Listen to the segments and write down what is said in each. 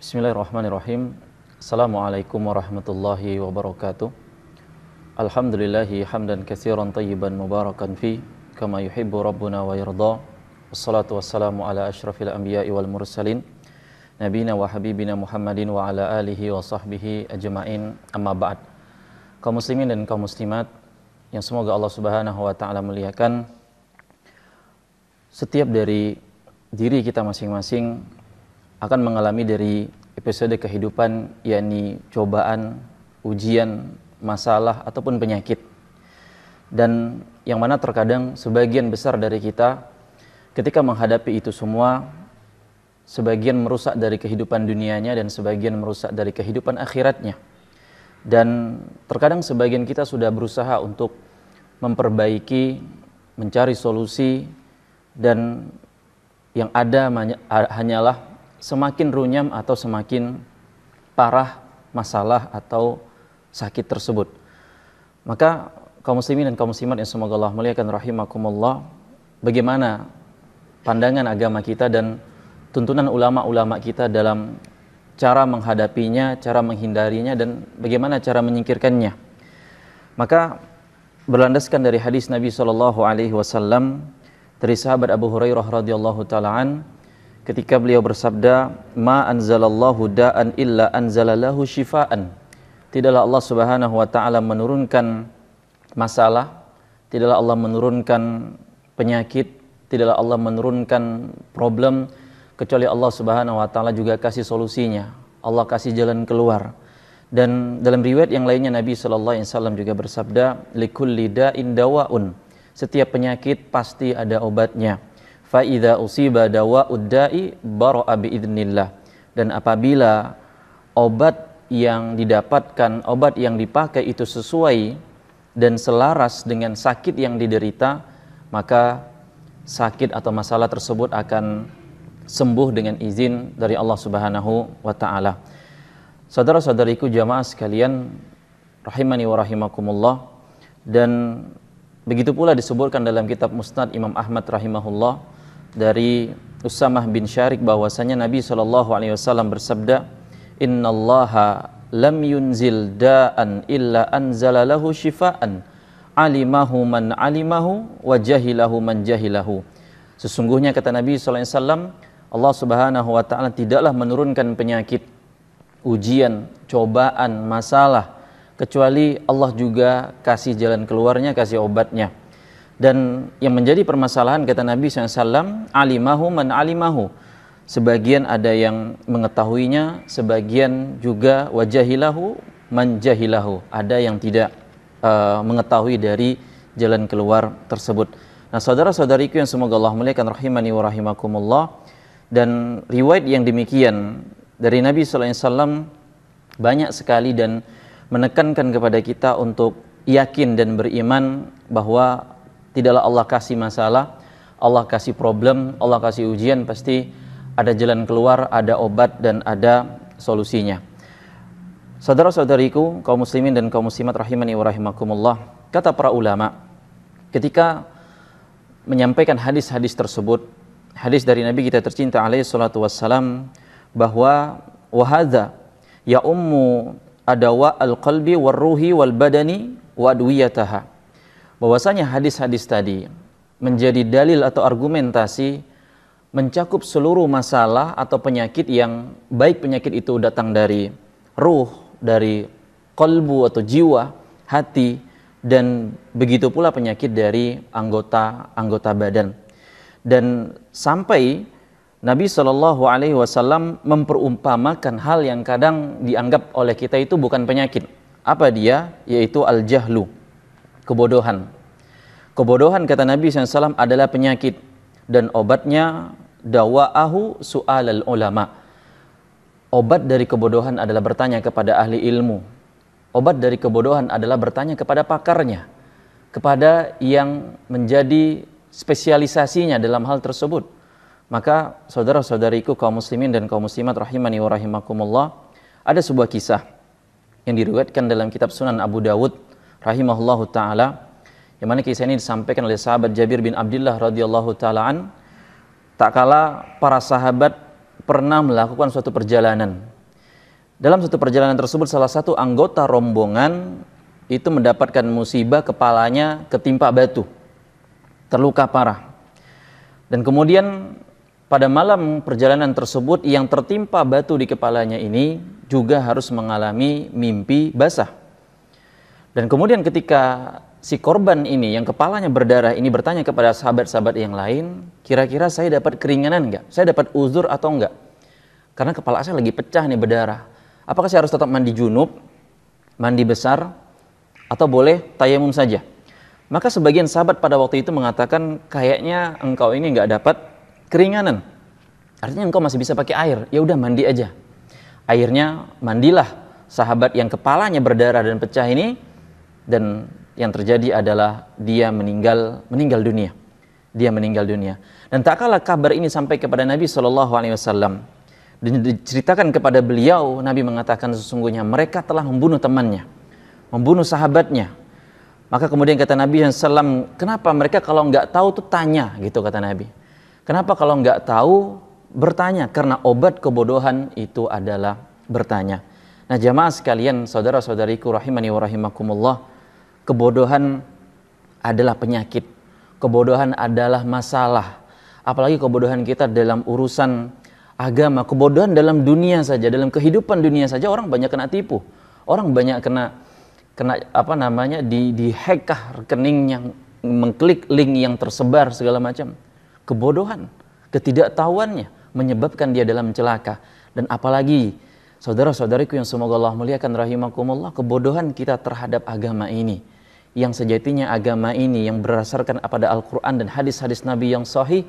Bismillahirrahmanirrahim. Assalamualaikum warahmatullahi wabarakatuh. Alhamdulillahi hamdan katsiran tayyiban mubarakan fi kama yuhibbu rabbuna wa yirda. Wassalatu wassalamu ala asyrafil anbiya'i wal mursalin nabina wa habibina Muhammadin wa ala alihi wa sahbihi ajma'in amma ba'd. Kaum muslimin dan kaum muslimat yang semoga Allah Subhanahu wa taala muliakan setiap dari diri kita masing-masing akan mengalami dari episode kehidupan yakni cobaan, ujian, masalah ataupun penyakit. Dan yang mana terkadang sebagian besar dari kita ketika menghadapi itu semua sebagian merusak dari kehidupan dunianya dan sebagian merusak dari kehidupan akhiratnya. Dan terkadang sebagian kita sudah berusaha untuk memperbaiki, mencari solusi dan yang ada hanyalah semakin runyam atau semakin parah masalah atau sakit tersebut. Maka kaum muslimin dan kaum muslimat yang semoga Allah muliakan rahimakumullah, bagaimana pandangan agama kita dan tuntunan ulama-ulama kita dalam cara menghadapinya, cara menghindarinya dan bagaimana cara menyingkirkannya. Maka berlandaskan dari hadis Nabi Shallallahu alaihi wasallam dari sahabat Abu Hurairah radhiyallahu taala ketika beliau bersabda ma anzalallahu da'an illa anzalalahu shifaan tidaklah Allah Subhanahu wa taala menurunkan masalah tidaklah Allah menurunkan penyakit tidaklah Allah menurunkan problem kecuali Allah Subhanahu wa taala juga kasih solusinya Allah kasih jalan keluar dan dalam riwayat yang lainnya Nabi saw Alaihi Wasallam juga bersabda likulli da'in dawaun setiap penyakit pasti ada obatnya fa usiba dawa da'i bara'a Dan apabila obat yang didapatkan, obat yang dipakai itu sesuai dan selaras dengan sakit yang diderita, maka sakit atau masalah tersebut akan sembuh dengan izin dari Allah Subhanahu wa taala. Saudara-saudariku jamaah sekalian, rahimani wa rahimakumullah dan begitu pula disebutkan dalam kitab Musnad Imam Ahmad rahimahullah dari Usamah bin Syarik bahwasanya Nabi Shallallahu alaihi wasallam bersabda, "Innallaha lam yunzil da'an illa anzala lahu shifa'an alimahu man alimahu wa man jahilahu." Sesungguhnya kata Nabi sallallahu alaihi wasallam, Allah Subhanahu wa taala tidaklah menurunkan penyakit, ujian, cobaan, masalah kecuali Allah juga kasih jalan keluarnya, kasih obatnya dan yang menjadi permasalahan kata Nabi SAW alimahu man alimahu sebagian ada yang mengetahuinya sebagian juga wajahilahu man jahilahu ada yang tidak uh, mengetahui dari jalan keluar tersebut nah saudara-saudariku yang semoga Allah muliakan rahimani wa rahimakumullah dan riwayat yang demikian dari Nabi SAW banyak sekali dan menekankan kepada kita untuk yakin dan beriman bahwa tidaklah Allah kasih masalah, Allah kasih problem, Allah kasih ujian pasti ada jalan keluar, ada obat dan ada solusinya. Saudara-saudariku, kaum muslimin dan kaum muslimat rahimani wa rahimakumullah, kata para ulama ketika menyampaikan hadis-hadis tersebut, hadis dari Nabi kita tercinta alaihi salatu wassalam bahwa wahadha ya ummu adawa al-qalbi wal ruhi wal badani wa adwiyataha bahwasanya hadis-hadis tadi menjadi dalil atau argumentasi mencakup seluruh masalah atau penyakit yang baik penyakit itu datang dari ruh, dari kolbu atau jiwa, hati, dan begitu pula penyakit dari anggota-anggota badan. Dan sampai Nabi Shallallahu Alaihi Wasallam memperumpamakan hal yang kadang dianggap oleh kita itu bukan penyakit. Apa dia? Yaitu al-jahlu kebodohan. Kebodohan kata Nabi SAW adalah penyakit dan obatnya dawa'ahu su'alal ulama. Obat dari kebodohan adalah bertanya kepada ahli ilmu. Obat dari kebodohan adalah bertanya kepada pakarnya, kepada yang menjadi spesialisasinya dalam hal tersebut. Maka saudara-saudariku kaum muslimin dan kaum muslimat rahimani wa rahimakumullah, ada sebuah kisah yang diriwayatkan dalam kitab Sunan Abu Dawud rahimahullahu taala yang mana kisah ini disampaikan oleh sahabat Jabir bin Abdullah radhiyallahu taalaan tak kala para sahabat pernah melakukan suatu perjalanan dalam suatu perjalanan tersebut salah satu anggota rombongan itu mendapatkan musibah kepalanya ketimpa batu terluka parah dan kemudian pada malam perjalanan tersebut yang tertimpa batu di kepalanya ini juga harus mengalami mimpi basah dan kemudian ketika si korban ini yang kepalanya berdarah ini bertanya kepada sahabat-sahabat yang lain, kira-kira saya dapat keringanan enggak? Saya dapat uzur atau enggak? Karena kepala saya lagi pecah nih berdarah. Apakah saya harus tetap mandi junub, mandi besar, atau boleh tayamum saja? Maka sebagian sahabat pada waktu itu mengatakan kayaknya engkau ini enggak dapat keringanan. Artinya engkau masih bisa pakai air. Ya udah mandi aja. Airnya mandilah sahabat yang kepalanya berdarah dan pecah ini dan yang terjadi adalah dia meninggal meninggal dunia. Dia meninggal dunia. Dan tak kalah kabar ini sampai kepada Nabi Shallallahu Alaihi Wasallam dan diceritakan kepada beliau Nabi mengatakan sesungguhnya mereka telah membunuh temannya, membunuh sahabatnya. Maka kemudian kata Nabi yang salam kenapa mereka kalau nggak tahu tuh tanya gitu kata Nabi. Kenapa kalau nggak tahu bertanya karena obat kebodohan itu adalah bertanya. Nah, jamaah sekalian, saudara-saudariku rahimani wa rahimakumullah, kebodohan adalah penyakit. Kebodohan adalah masalah. Apalagi kebodohan kita dalam urusan agama, kebodohan dalam dunia saja, dalam kehidupan dunia saja orang banyak kena tipu. Orang banyak kena kena apa namanya di di hackah rekening yang mengklik link yang tersebar segala macam. Kebodohan, ketidaktahuannya menyebabkan dia dalam celaka dan apalagi Saudara-saudariku yang semoga Allah muliakan rahimakumullah, kebodohan kita terhadap agama ini yang sejatinya agama ini yang berdasarkan kepada Al-Quran dan hadis-hadis Nabi yang sahih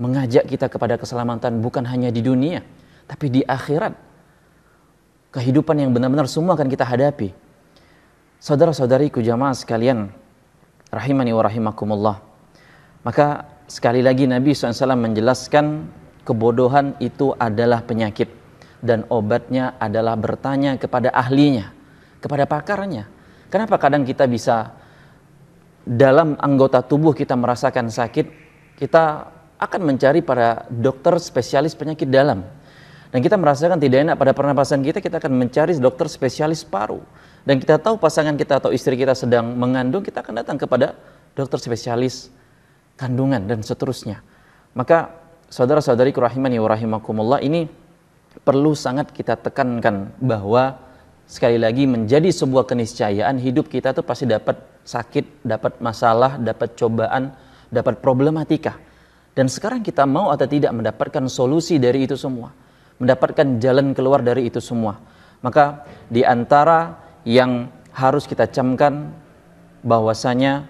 mengajak kita kepada keselamatan bukan hanya di dunia tapi di akhirat kehidupan yang benar-benar semua akan kita hadapi saudara-saudariku jamaah sekalian rahimani wa rahimakumullah maka sekali lagi Nabi SAW menjelaskan kebodohan itu adalah penyakit dan obatnya adalah bertanya kepada ahlinya, kepada pakarnya. Kenapa kadang kita bisa dalam anggota tubuh kita merasakan sakit, kita akan mencari para dokter spesialis penyakit dalam. Dan kita merasakan tidak enak pada pernapasan kita, kita akan mencari dokter spesialis paru. Dan kita tahu pasangan kita atau istri kita sedang mengandung, kita akan datang kepada dokter spesialis kandungan dan seterusnya. Maka saudara-saudari kurahimani wa rahimakumullah ini perlu sangat kita tekankan bahwa sekali lagi menjadi sebuah keniscayaan hidup kita tuh pasti dapat sakit, dapat masalah, dapat cobaan, dapat problematika. Dan sekarang kita mau atau tidak mendapatkan solusi dari itu semua, mendapatkan jalan keluar dari itu semua. Maka di antara yang harus kita camkan bahwasanya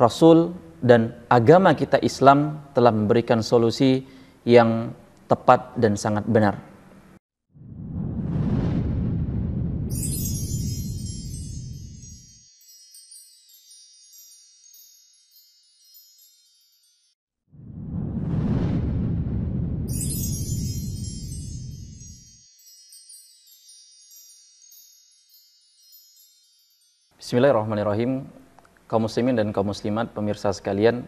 Rasul dan agama kita Islam telah memberikan solusi yang tepat dan sangat benar. Bismillahirrahmanirrahim. Kaum muslimin dan kaum muslimat, pemirsa sekalian,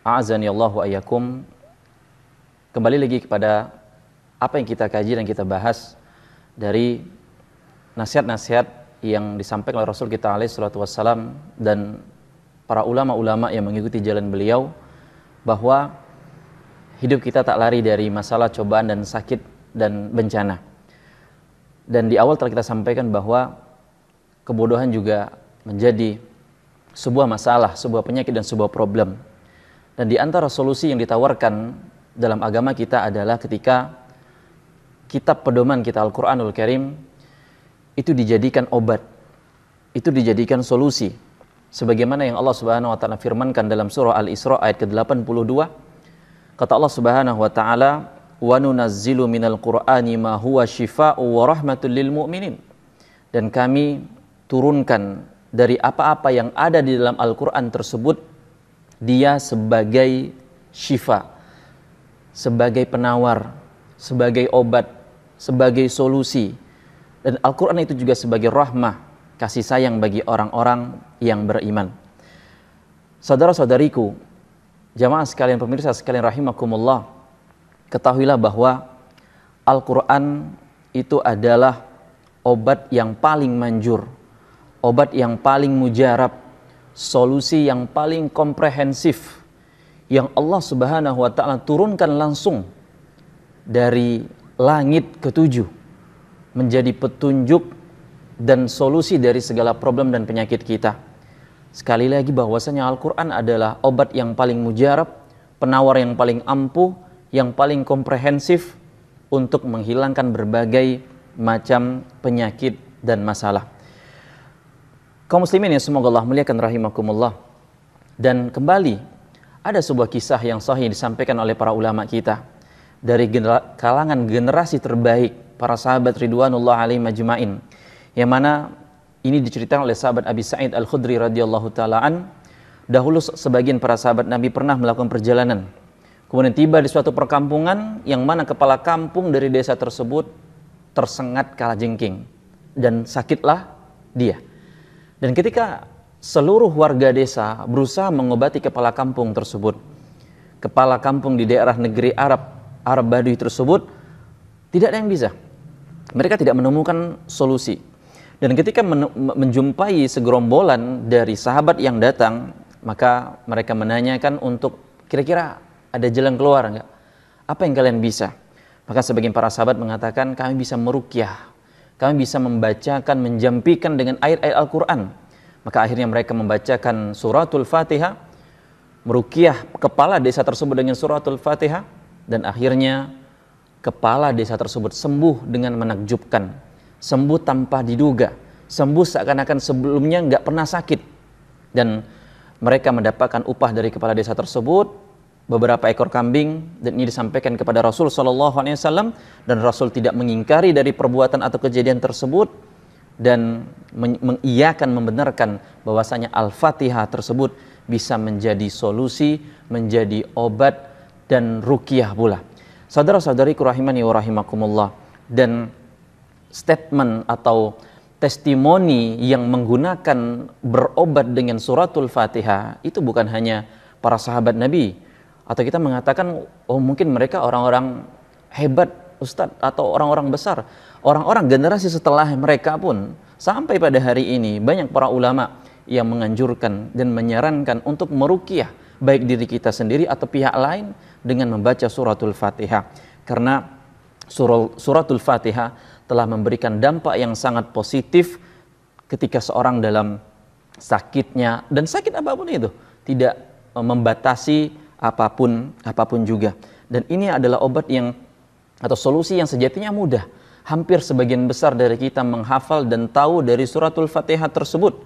a'azani Allah wa ayyakum. Kembali lagi kepada apa yang kita kaji dan kita bahas dari nasihat-nasihat yang disampaikan oleh Rasul kita alaihi salatu wassalam dan para ulama-ulama yang mengikuti jalan beliau bahwa hidup kita tak lari dari masalah cobaan dan sakit dan bencana. Dan di awal telah kita sampaikan bahwa kebodohan juga menjadi sebuah masalah, sebuah penyakit dan sebuah problem. Dan di antara solusi yang ditawarkan dalam agama kita adalah ketika kitab pedoman kita Al-Qur'anul Karim itu dijadikan obat, itu dijadikan solusi. Sebagaimana yang Allah Subhanahu wa taala firmankan dalam surah Al-Isra ayat ke-82 kata Allah Subhanahu wa taala wa nunazzilu minal qur'ani ma huwa syifaa'u wa rahmatul lil mu'minin dan kami turunkan dari apa-apa yang ada di dalam Al-Quran tersebut, dia sebagai syifa, sebagai penawar, sebagai obat, sebagai solusi. Dan Al-Quran itu juga sebagai rahmah, kasih sayang bagi orang-orang yang beriman. Saudara-saudariku, jamaah sekalian pemirsa sekalian rahimakumullah, ketahuilah bahwa Al-Quran itu adalah obat yang paling manjur obat yang paling mujarab, solusi yang paling komprehensif yang Allah Subhanahu wa taala turunkan langsung dari langit ketujuh menjadi petunjuk dan solusi dari segala problem dan penyakit kita. Sekali lagi bahwasanya Al-Qur'an adalah obat yang paling mujarab, penawar yang paling ampuh, yang paling komprehensif untuk menghilangkan berbagai macam penyakit dan masalah. Kau muslimin yang semoga Allah muliakan rahimakumullah. Dan kembali ada sebuah kisah yang sahih disampaikan oleh para ulama kita dari genera kalangan generasi terbaik para sahabat ridwanullah alaihi majma'in yang mana ini diceritakan oleh sahabat Abi Sa'id Al-Khudri radhiyallahu taalaan dahulu sebagian para sahabat Nabi pernah melakukan perjalanan kemudian tiba di suatu perkampungan yang mana kepala kampung dari desa tersebut tersengat kalah jengking dan sakitlah dia dan ketika seluruh warga desa berusaha mengobati kepala kampung tersebut, kepala kampung di daerah negeri Arab, Arab Baduy tersebut, tidak ada yang bisa. Mereka tidak menemukan solusi. Dan ketika men menjumpai segerombolan dari sahabat yang datang, maka mereka menanyakan untuk kira-kira ada jalan keluar enggak? Apa yang kalian bisa? Maka sebagian para sahabat mengatakan kami bisa merukyah kami bisa membacakan, menjampikan dengan ayat-ayat Al-Quran. Maka akhirnya mereka membacakan suratul Fatihah, merukiah kepala desa tersebut dengan suratul Fatihah, dan akhirnya kepala desa tersebut sembuh dengan menakjubkan, sembuh tanpa diduga, sembuh seakan-akan sebelumnya nggak pernah sakit. Dan mereka mendapatkan upah dari kepala desa tersebut beberapa ekor kambing dan ini disampaikan kepada Rasul Shallallahu Alaihi Wasallam dan Rasul tidak mengingkari dari perbuatan atau kejadian tersebut dan mengiyakan membenarkan bahwasanya Al-Fatihah tersebut bisa menjadi solusi, menjadi obat dan rukiah pula. Saudara-saudari kurahimani warahimakumullah dan statement atau testimoni yang menggunakan berobat dengan suratul Fatihah itu bukan hanya para sahabat Nabi atau kita mengatakan oh mungkin mereka orang-orang hebat Ustadz atau orang-orang besar orang-orang generasi setelah mereka pun sampai pada hari ini banyak para ulama yang menganjurkan dan menyarankan untuk merukiah baik diri kita sendiri atau pihak lain dengan membaca suratul fatihah karena suratul fatihah telah memberikan dampak yang sangat positif ketika seorang dalam sakitnya dan sakit apapun itu tidak eh, membatasi apapun apapun juga. Dan ini adalah obat yang atau solusi yang sejatinya mudah. Hampir sebagian besar dari kita menghafal dan tahu dari suratul Fatihah tersebut.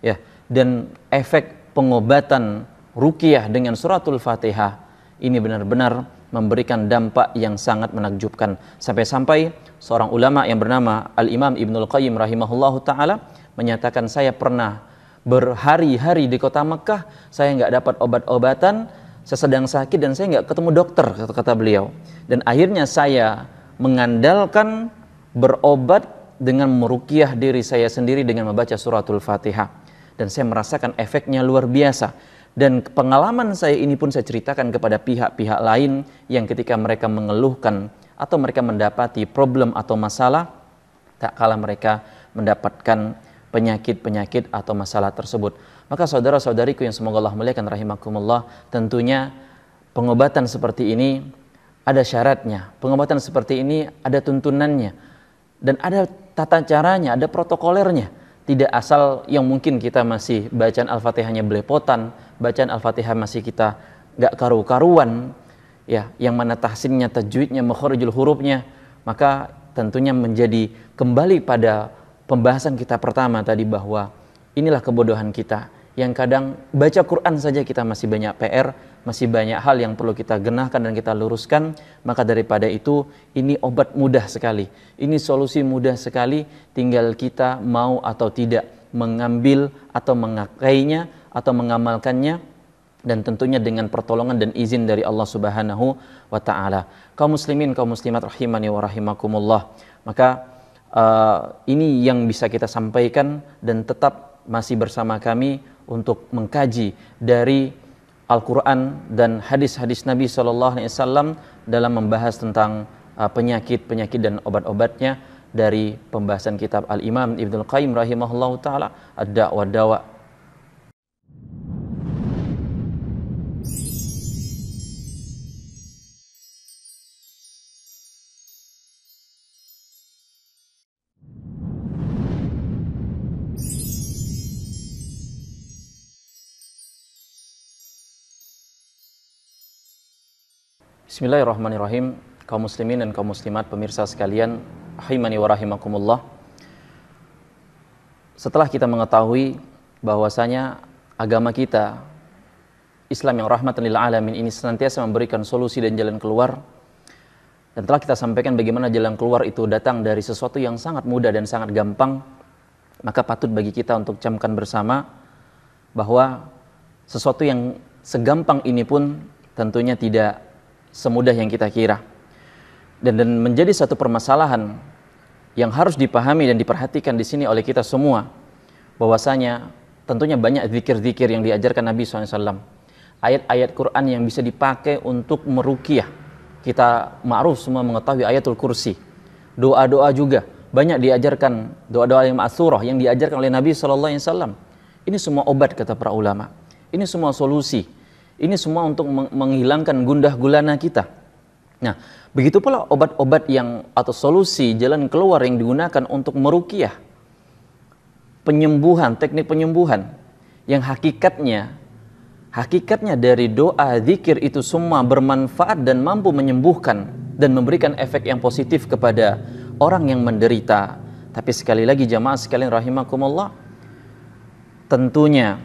Ya, dan efek pengobatan rukiah dengan suratul Fatihah ini benar-benar memberikan dampak yang sangat menakjubkan. Sampai-sampai seorang ulama yang bernama Al-Imam Ibnul Qayyim rahimahullahu taala menyatakan saya pernah berhari-hari di kota Mekah saya nggak dapat obat-obatan saya sedang sakit dan saya nggak ketemu dokter kata, beliau dan akhirnya saya mengandalkan berobat dengan merukiah diri saya sendiri dengan membaca suratul fatihah dan saya merasakan efeknya luar biasa dan pengalaman saya ini pun saya ceritakan kepada pihak-pihak lain yang ketika mereka mengeluhkan atau mereka mendapati problem atau masalah tak kalah mereka mendapatkan penyakit-penyakit atau masalah tersebut maka saudara-saudariku yang semoga Allah muliakan rahimakumullah, tentunya pengobatan seperti ini ada syaratnya. Pengobatan seperti ini ada tuntunannya dan ada tata caranya, ada protokolernya. Tidak asal yang mungkin kita masih bacaan Al-Fatihahnya belepotan, bacaan Al-Fatihah masih kita gak karu-karuan, ya, yang mana tahsinnya, tajwidnya, makharijul hurufnya, maka tentunya menjadi kembali pada pembahasan kita pertama tadi bahwa inilah kebodohan kita yang kadang baca Quran saja kita masih banyak PR, masih banyak hal yang perlu kita genahkan dan kita luruskan, maka daripada itu ini obat mudah sekali. Ini solusi mudah sekali, tinggal kita mau atau tidak mengambil atau mengakainya atau mengamalkannya dan tentunya dengan pertolongan dan izin dari Allah Subhanahu wa taala. Kaum muslimin, kaum muslimat rahimani wa rahimakumullah. Maka uh, ini yang bisa kita sampaikan dan tetap masih bersama kami untuk mengkaji dari Al-Quran dan hadis-hadis Nabi Shallallahu Alaihi Wasallam dalam membahas tentang penyakit-penyakit uh, dan obat-obatnya dari pembahasan kitab Al-Imam Ibnul Al Qayyim rahimahullah taala Ad-Da'wa Dawa Bismillahirrahmanirrahim. Kaum muslimin dan kaum muslimat, pemirsa sekalian, rahimani wa rahimakumullah. Setelah kita mengetahui bahwasanya agama kita Islam yang rahmatan lil alamin ini senantiasa memberikan solusi dan jalan keluar dan telah kita sampaikan bagaimana jalan keluar itu datang dari sesuatu yang sangat mudah dan sangat gampang maka patut bagi kita untuk camkan bersama bahwa sesuatu yang segampang ini pun tentunya tidak semudah yang kita kira. Dan, dan menjadi satu permasalahan yang harus dipahami dan diperhatikan di sini oleh kita semua, bahwasanya tentunya banyak zikir-zikir yang diajarkan Nabi SAW. Ayat-ayat Quran yang bisa dipakai untuk merukiah. Kita ma'ruf semua mengetahui ayatul kursi. Doa-doa juga. Banyak diajarkan doa-doa yang ma'asurah yang diajarkan oleh Nabi SAW. Ini semua obat kata para ulama. Ini semua solusi ini semua untuk menghilangkan gundah gulana kita. Nah, begitu pula obat-obat yang atau solusi jalan keluar yang digunakan untuk merukiah penyembuhan, teknik penyembuhan yang hakikatnya hakikatnya dari doa, zikir itu semua bermanfaat dan mampu menyembuhkan dan memberikan efek yang positif kepada orang yang menderita. Tapi sekali lagi jamaah sekalian rahimakumullah, tentunya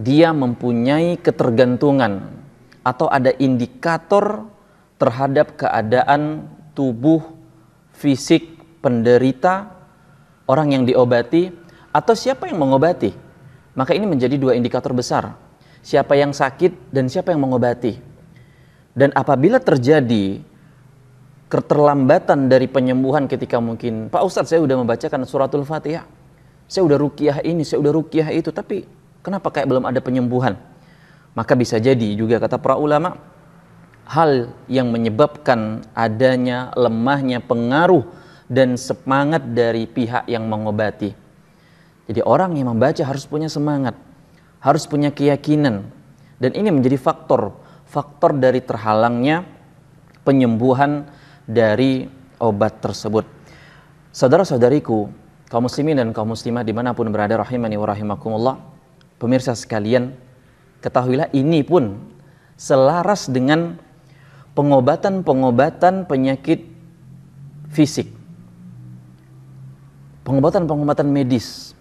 dia mempunyai ketergantungan atau ada indikator terhadap keadaan tubuh fisik penderita orang yang diobati atau siapa yang mengobati maka ini menjadi dua indikator besar siapa yang sakit dan siapa yang mengobati dan apabila terjadi keterlambatan dari penyembuhan ketika mungkin Pak Ustadz saya sudah membacakan suratul Fatihah saya sudah rukiah ini saya sudah rukiah itu tapi Kenapa kayak belum ada penyembuhan? Maka bisa jadi juga kata para ulama hal yang menyebabkan adanya lemahnya pengaruh dan semangat dari pihak yang mengobati. Jadi orang yang membaca harus punya semangat, harus punya keyakinan dan ini menjadi faktor faktor dari terhalangnya penyembuhan dari obat tersebut. Saudara-saudariku, kaum muslimin dan kaum muslimah dimanapun berada rahimani wa rahimakumullah pemirsa sekalian, ketahuilah ini pun selaras dengan pengobatan-pengobatan penyakit fisik. Pengobatan-pengobatan medis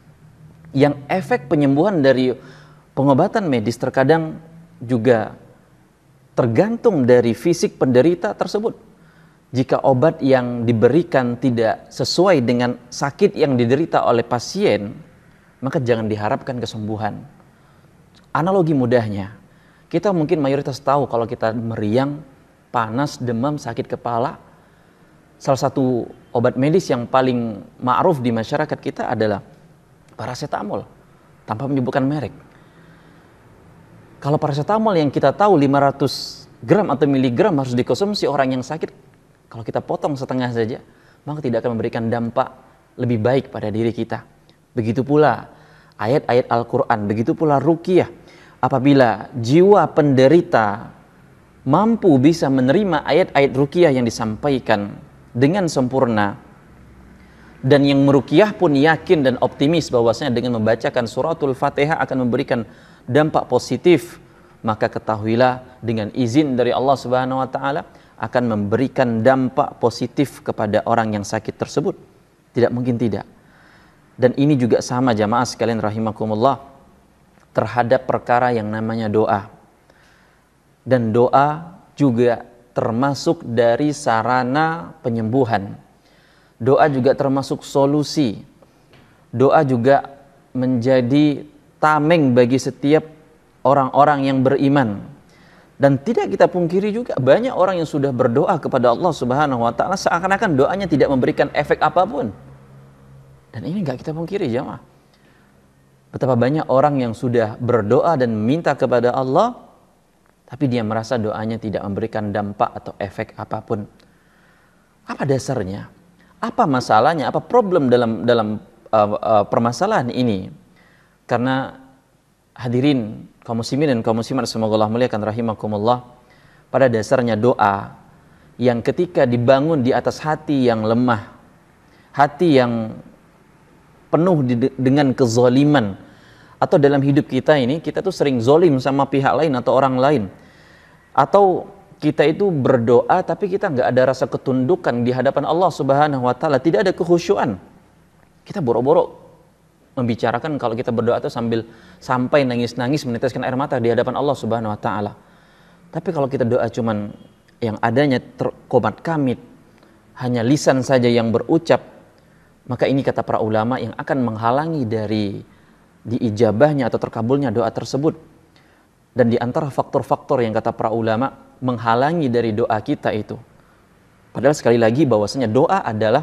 yang efek penyembuhan dari pengobatan medis terkadang juga tergantung dari fisik penderita tersebut. Jika obat yang diberikan tidak sesuai dengan sakit yang diderita oleh pasien, maka jangan diharapkan kesembuhan. Analogi mudahnya, kita mungkin mayoritas tahu kalau kita meriang, panas, demam, sakit kepala, salah satu obat medis yang paling ma'ruf di masyarakat kita adalah paracetamol tanpa menyebutkan merek. Kalau paracetamol yang kita tahu 500 gram atau miligram harus dikonsumsi orang yang sakit, kalau kita potong setengah saja, maka tidak akan memberikan dampak lebih baik pada diri kita. Begitu pula ayat-ayat Al-Quran, begitu pula rukiah. Apabila jiwa penderita mampu bisa menerima ayat-ayat rukiah yang disampaikan dengan sempurna, dan yang merukiah pun yakin dan optimis bahwasanya dengan membacakan suratul fatihah akan memberikan dampak positif maka ketahuilah dengan izin dari Allah Subhanahu wa taala akan memberikan dampak positif kepada orang yang sakit tersebut tidak mungkin tidak dan ini juga sama jamaah sekalian rahimakumullah terhadap perkara yang namanya doa. Dan doa juga termasuk dari sarana penyembuhan. Doa juga termasuk solusi. Doa juga menjadi tameng bagi setiap orang-orang yang beriman. Dan tidak kita pungkiri juga banyak orang yang sudah berdoa kepada Allah Subhanahu wa taala seakan-akan doanya tidak memberikan efek apapun. Dan ini nggak kita pungkiri jamaah. Betapa banyak orang yang sudah berdoa dan minta kepada Allah, tapi dia merasa doanya tidak memberikan dampak atau efek apapun. Apa dasarnya? Apa masalahnya? Apa problem dalam dalam uh, uh, permasalahan ini? Karena hadirin kaum muslimin dan kaum muslimat semoga Allah muliakan rahimakumullah. Pada dasarnya doa yang ketika dibangun di atas hati yang lemah, hati yang penuh di, dengan kezaliman atau dalam hidup kita ini kita tuh sering zolim sama pihak lain atau orang lain atau kita itu berdoa tapi kita nggak ada rasa ketundukan di hadapan Allah Subhanahu Wa Taala tidak ada kehusyuan kita borok-borok membicarakan kalau kita berdoa itu sambil sampai nangis-nangis meneteskan air mata di hadapan Allah Subhanahu wa taala. Tapi kalau kita doa cuman yang adanya terkobat kamit, hanya lisan saja yang berucap, maka ini kata para ulama yang akan menghalangi dari diijabahnya atau terkabulnya doa tersebut. Dan di antara faktor-faktor yang kata para ulama menghalangi dari doa kita itu. Padahal sekali lagi bahwasanya doa adalah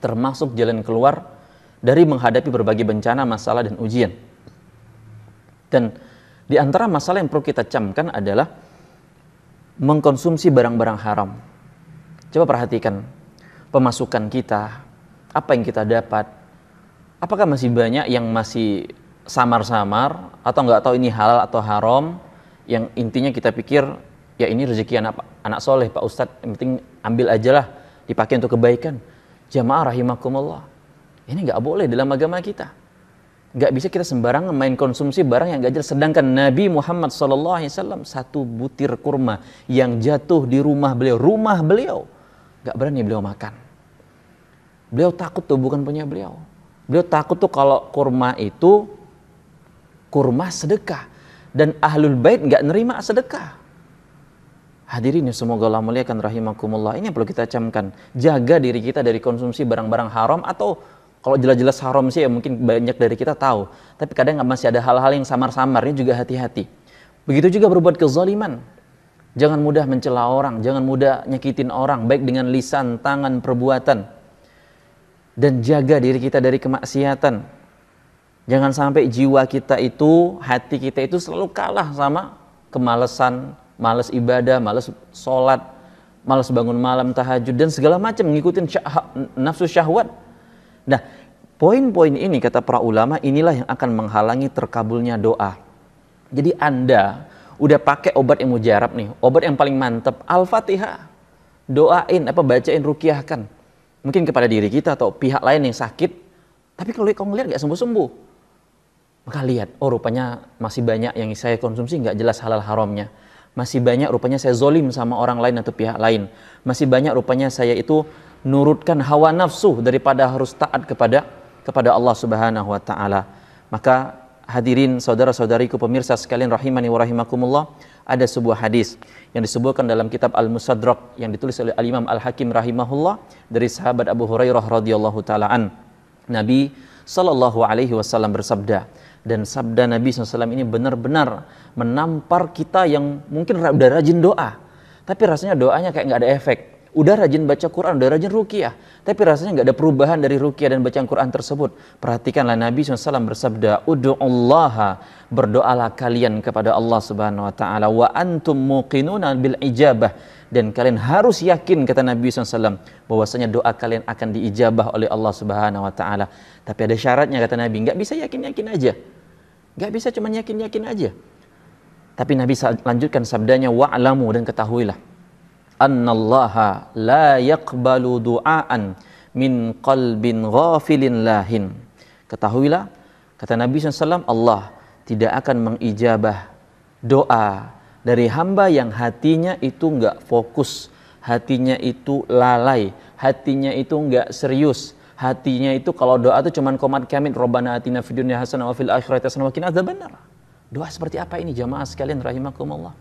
termasuk jalan keluar dari menghadapi berbagai bencana, masalah dan ujian. Dan di antara masalah yang perlu kita camkan adalah mengkonsumsi barang-barang haram. Coba perhatikan pemasukan kita, apa yang kita dapat? Apakah masih banyak yang masih samar-samar atau nggak tahu ini halal atau haram? Yang intinya kita pikir ya ini rezeki anak anak soleh Pak Ustadz, yang penting ambil aja lah dipakai untuk kebaikan. Jamaah rahimakumullah. Ini nggak boleh dalam agama kita. Nggak bisa kita sembarangan main konsumsi barang yang gak jelas. Sedangkan Nabi Muhammad SAW satu butir kurma yang jatuh di rumah beliau, rumah beliau nggak berani beliau makan Beliau takut tuh bukan punya beliau. Beliau takut tuh kalau kurma itu kurma sedekah dan ahlul bait nggak nerima sedekah. Hadirin yang semoga Allah muliakan rahimakumullah. Ini yang perlu kita camkan. Jaga diri kita dari konsumsi barang-barang haram atau kalau jelas-jelas haram sih ya mungkin banyak dari kita tahu. Tapi kadang nggak masih ada hal-hal yang samar samar Ini juga hati-hati. Begitu juga berbuat kezaliman. Jangan mudah mencela orang, jangan mudah nyakitin orang, baik dengan lisan, tangan, perbuatan dan jaga diri kita dari kemaksiatan. Jangan sampai jiwa kita itu, hati kita itu selalu kalah sama kemalasan, males ibadah, males sholat, males bangun malam tahajud dan segala macam ngikutin nafsu syahwat. Nah, poin-poin ini kata para ulama inilah yang akan menghalangi terkabulnya doa. Jadi Anda udah pakai obat yang mujarab nih, obat yang paling mantep, Al-Fatihah. Doain apa bacain rukiahkan mungkin kepada diri kita atau pihak lain yang sakit, tapi kalau kau ngelihat nggak sembuh-sembuh, maka lihat, oh rupanya masih banyak yang saya konsumsi nggak jelas halal haramnya. Masih banyak rupanya saya zolim sama orang lain atau pihak lain. Masih banyak rupanya saya itu nurutkan hawa nafsu daripada harus taat kepada kepada Allah Subhanahu wa taala. Maka hadirin saudara-saudariku pemirsa sekalian rahimani warahimakumullah, ada sebuah hadis yang disebutkan dalam kitab Al-Musadrak yang ditulis oleh Al-Imam Al-Hakim rahimahullah dari sahabat Abu Hurairah radhiyallahu taala an. Nabi sallallahu alaihi wasallam bersabda dan sabda Nabi SAW ini benar-benar menampar kita yang mungkin udah rajin doa tapi rasanya doanya kayak nggak ada efek udah rajin baca Quran, udah rajin ruqyah, tapi rasanya nggak ada perubahan dari ruqyah dan baca Quran tersebut. Perhatikanlah Nabi SAW bersabda, Allah berdoalah kalian kepada Allah Subhanahu Wa Taala, wa antum mukinun bil ijabah dan kalian harus yakin kata Nabi SAW bahwasanya doa kalian akan diijabah oleh Allah Subhanahu Wa Taala. Tapi ada syaratnya kata Nabi, nggak bisa yakin yakin aja, nggak bisa cuma yakin yakin aja. Tapi Nabi lanjutkan sabdanya, Wa wa'lamu dan ketahuilah annallaha la yaqbalu du'aan min qalbin ghafilin lahin. Ketahuilah, kata Nabi SAW, Allah tidak akan mengijabah doa dari hamba yang hatinya itu nggak fokus, hatinya itu lalai, hatinya itu nggak serius, hatinya itu kalau doa itu cuman komat kiamin robana atina fid dunya hasanah wa fil akhirati hasanah wa qina adzabannar. Doa seperti apa ini jamaah sekalian rahimakumullah?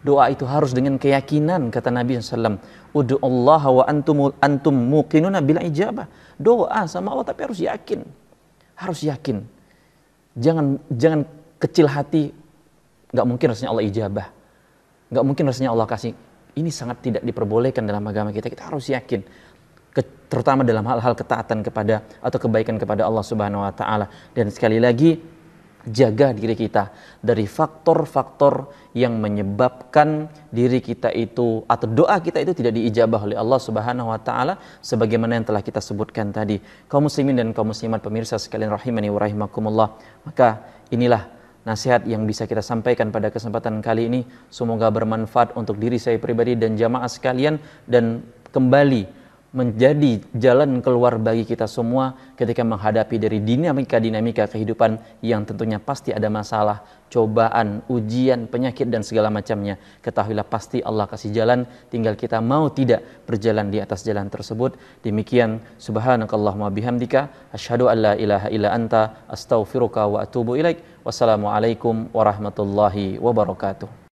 Doa itu harus dengan keyakinan kata Nabi SAW. Udu Allah wa antum antum muqinuna bil ijabah. Doa sama Allah tapi harus yakin. Harus yakin. Jangan jangan kecil hati nggak mungkin rasanya Allah ijabah. Nggak mungkin rasanya Allah kasih. Ini sangat tidak diperbolehkan dalam agama kita. Kita harus yakin terutama dalam hal-hal ketaatan kepada atau kebaikan kepada Allah Subhanahu wa taala. Dan sekali lagi jaga diri kita dari faktor-faktor yang menyebabkan diri kita itu atau doa kita itu tidak diijabah oleh Allah Subhanahu wa taala sebagaimana yang telah kita sebutkan tadi. Kaum muslimin dan kaum muslimat pemirsa sekalian rahimani wa rahimakumullah. Maka inilah nasihat yang bisa kita sampaikan pada kesempatan kali ini semoga bermanfaat untuk diri saya pribadi dan jamaah sekalian dan kembali menjadi jalan keluar bagi kita semua ketika menghadapi dari dinamika-dinamika kehidupan yang tentunya pasti ada masalah, cobaan, ujian, penyakit dan segala macamnya. Ketahuilah pasti Allah kasih jalan, tinggal kita mau tidak berjalan di atas jalan tersebut. Demikian subhanakallahumma bihamdika asyhadu alla ilaha illa anta astaghfiruka wa atubu ilaik. Wassalamualaikum warahmatullahi wabarakatuh.